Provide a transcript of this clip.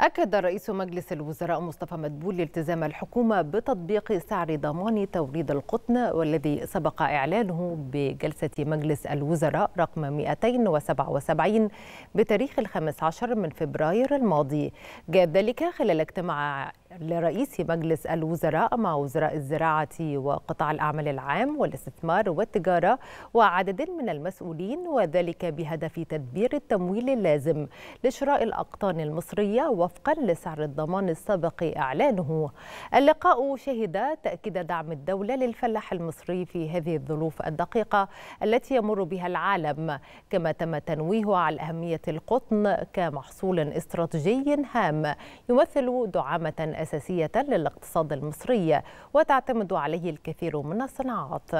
أكد رئيس مجلس الوزراء مصطفى مدبول التزام الحكومة بتطبيق سعر ضمان توريد القطن والذي سبق إعلانه بجلسة مجلس الوزراء رقم 277 بتاريخ الخامس عشر من فبراير الماضي جاء ذلك خلال اجتماع لرئيس مجلس الوزراء مع وزراء الزراعة وقطاع الأعمال العام والاستثمار والتجارة وعدد من المسؤولين وذلك بهدف تدبير التمويل اللازم لشراء الأقطان المصرية وفقا لسعر الضمان السابق إعلانه اللقاء شهد تأكيد دعم الدولة للفلاح المصري في هذه الظروف الدقيقة التي يمر بها العالم كما تم تنويه على أهمية القطن كمحصول استراتيجي هام يمثل دعامة أساسية للاقتصاد المصري وتعتمد عليه الكثير من الصناعات